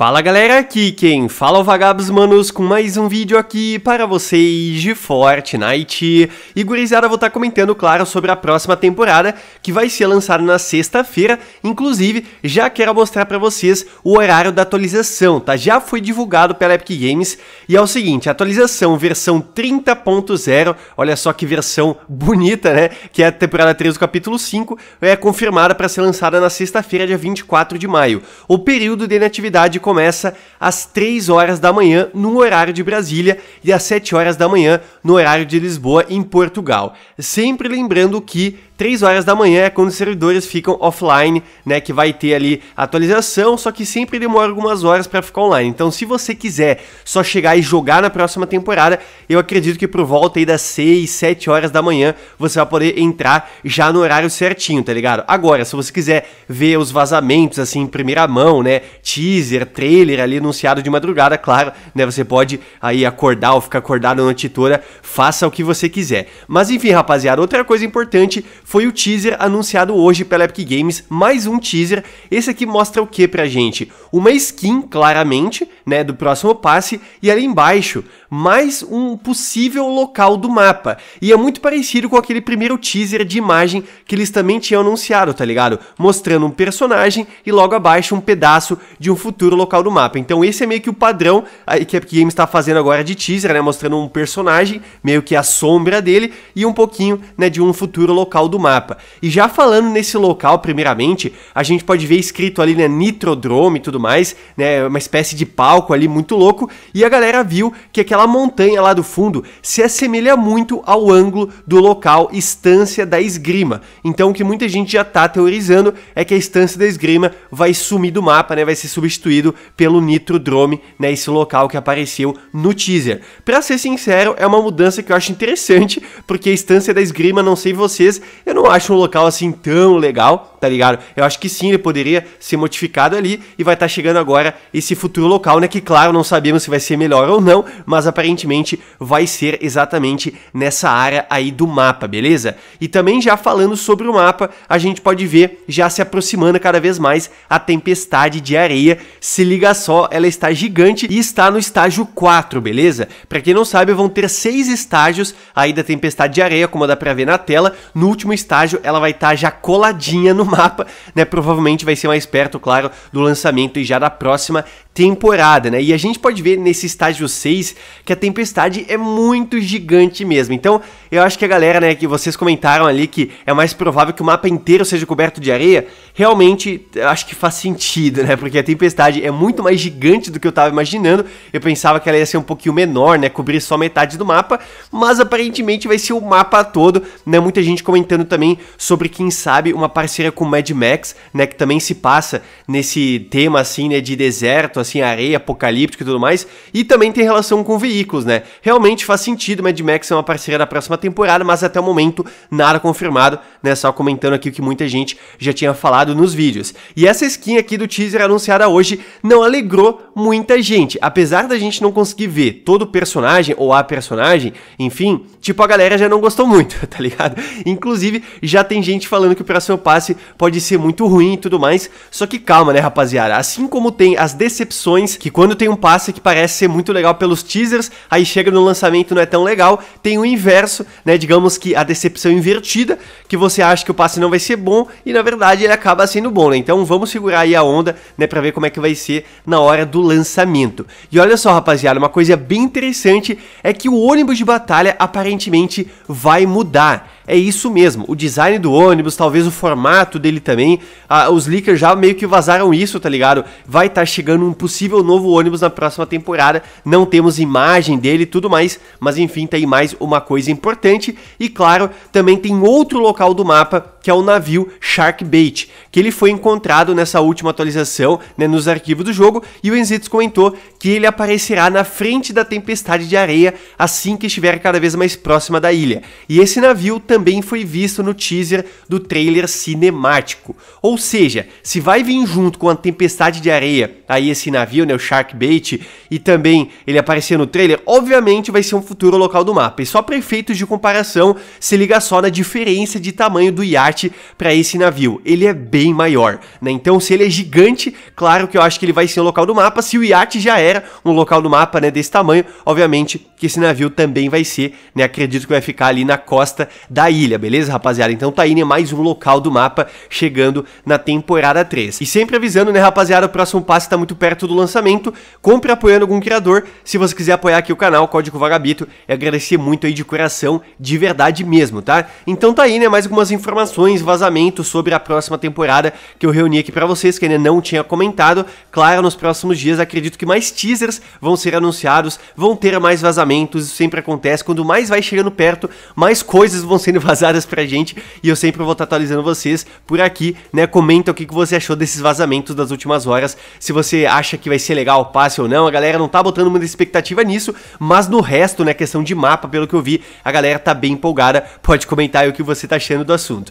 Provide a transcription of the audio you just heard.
Fala galera, aqui quem fala é o Vagabos Manos com mais um vídeo aqui para vocês de Fortnite. E gurizada, vou estar tá comentando, claro, sobre a próxima temporada que vai ser lançada na sexta-feira. Inclusive, já quero mostrar para vocês o horário da atualização, tá? Já foi divulgado pela Epic Games e é o seguinte, a atualização versão 30.0, olha só que versão bonita, né? Que é a temporada 3 do capítulo 5, é confirmada para ser lançada na sexta-feira, dia 24 de maio. O período de inatividade começa às 3 horas da manhã no horário de Brasília e às 7 horas da manhã no horário de Lisboa, em Portugal. Sempre lembrando que 3 horas da manhã é quando os servidores ficam offline, né, que vai ter ali atualização, só que sempre demora algumas horas para ficar online. Então, se você quiser só chegar e jogar na próxima temporada, eu acredito que por volta aí das 6, 7 horas da manhã, você vai poder entrar já no horário certinho, tá ligado? Agora, se você quiser ver os vazamentos assim em primeira mão, né, teaser, trailer ali anunciado de madrugada, claro, né, você pode aí acordar ou ficar acordado a noite toda, faça o que você quiser. Mas enfim, rapaziada, outra coisa importante foi o teaser anunciado hoje pela Epic Games, mais um teaser. Esse aqui mostra o que pra gente? Uma skin, claramente, né, do próximo passe, e ali embaixo, mais um possível local do mapa. E é muito parecido com aquele primeiro teaser de imagem que eles também tinham anunciado, tá ligado? Mostrando um personagem e logo abaixo um pedaço de um futuro local do mapa. Então esse é meio que o padrão que a Epic Games tá fazendo agora de teaser, né, mostrando um personagem, meio que a sombra dele, e um pouquinho, né, de um futuro local do mapa. E já falando nesse local, primeiramente, a gente pode ver escrito ali, né, Nitrodrome e tudo mais, né, uma espécie de palco ali muito louco, e a galera viu que aquela montanha lá do fundo se assemelha muito ao ângulo do local Estância da Esgrima. Então, o que muita gente já tá teorizando é que a Estância da Esgrima vai sumir do mapa, né, vai ser substituído pelo Nitrodrome, né, esse local que apareceu no teaser. Pra ser sincero, é uma mudança que eu acho interessante, porque a Estância da Esgrima, não sei vocês, eu não acho um local assim tão legal, tá ligado? Eu acho que sim, ele poderia ser modificado ali e vai estar tá chegando agora esse futuro local, né? Que claro, não sabemos se vai ser melhor ou não, mas aparentemente vai ser exatamente nessa área aí do mapa, beleza? E também já falando sobre o mapa, a gente pode ver já se aproximando cada vez mais a tempestade de areia. Se liga só, ela está gigante e está no estágio 4, beleza? Para quem não sabe, vão ter seis estágios aí da tempestade de areia, como dá para ver na tela. No último último estágio, ela vai estar tá já coladinha no mapa, né? Provavelmente vai ser mais perto, claro, do lançamento e já da próxima temporada, né? E a gente pode ver nesse estágio 6 que a tempestade é muito gigante mesmo. Então, eu acho que a galera, né, que vocês comentaram ali que é mais provável que o mapa inteiro seja coberto de areia, realmente acho que faz sentido, né? Porque a tempestade é muito mais gigante do que eu tava imaginando. Eu pensava que ela ia ser um pouquinho menor, né, cobrir só metade do mapa, mas aparentemente vai ser o mapa todo, né? Muita gente comentando também sobre quem sabe uma parceria com Mad Max, né, que também se passa nesse tema assim, né, de deserto assim, assim, areia, apocalíptico e tudo mais, e também tem relação com veículos, né? Realmente faz sentido, Mad Max é uma parceria da próxima temporada, mas até o momento nada confirmado, né? Só comentando aqui o que muita gente já tinha falado nos vídeos. E essa skin aqui do teaser anunciada hoje não alegrou muita gente, apesar da gente não conseguir ver todo o personagem ou a personagem, enfim, tipo a galera já não gostou muito, tá ligado? Inclusive, já tem gente falando que o próximo passe pode ser muito ruim e tudo mais, só que calma, né, rapaziada? Assim como tem as decepções decepções, que quando tem um passe que parece ser muito legal pelos teasers, aí chega no lançamento não é tão legal, tem o inverso, né? Digamos que a decepção invertida, que você acha que o passe não vai ser bom e na verdade ele acaba sendo bom, né? Então vamos segurar aí a onda, né, para ver como é que vai ser na hora do lançamento. E olha só, rapaziada, uma coisa bem interessante é que o ônibus de batalha aparentemente vai mudar é isso mesmo. O design do ônibus, talvez o formato dele também. Ah, os leakers já meio que vazaram isso, tá ligado? Vai estar tá chegando um possível novo ônibus na próxima temporada. Não temos imagem dele e tudo mais. Mas enfim, tem mais uma coisa importante. E claro, também tem outro local do mapa que é o navio Sharkbait, que ele foi encontrado nessa última atualização, né, nos arquivos do jogo, e o Enzitos comentou que ele aparecerá na frente da tempestade de areia assim que estiver cada vez mais próxima da ilha. E esse navio também foi visto no teaser do trailer cinemático. Ou seja, se vai vir junto com a tempestade de areia, tá aí esse navio, né, o Sharkbait, e também ele aparecer no trailer, obviamente vai ser um futuro local do mapa. E só para efeitos de comparação, se liga só na diferença de tamanho do iate para esse navio. Ele é bem maior, né? Então, se ele é gigante, claro que eu acho que ele vai ser um local do mapa. Se o iate já era um local do mapa, né, desse tamanho, obviamente que esse navio também vai ser, né? Acredito que vai ficar ali na costa da ilha, beleza, rapaziada? Então, tá aí né, mais um local do mapa chegando na temporada 3. E sempre avisando, né, rapaziada, o próximo passo está muito perto do lançamento. Compre apoiando algum criador. Se você quiser apoiar aqui o canal, código vagabito, é agradecer muito aí de coração, de verdade mesmo, tá? Então tá aí, né, mais algumas informações informações, vazamentos sobre a próxima temporada que eu reuni aqui para vocês, que ainda não tinha comentado. Claro, nos próximos dias acredito que mais teasers vão ser anunciados, vão ter mais vazamentos, isso sempre acontece. Quando mais vai chegando perto, mais coisas vão sendo vazadas pra gente e eu sempre vou estar atualizando vocês por aqui, né? Comenta o que, que você achou desses vazamentos das últimas horas, se você acha que vai ser legal o passe ou não. A galera não tá botando muita expectativa nisso, mas no resto, né, questão de mapa, pelo que eu vi, a galera tá bem empolgada. Pode comentar aí o que você tá achando do assunto.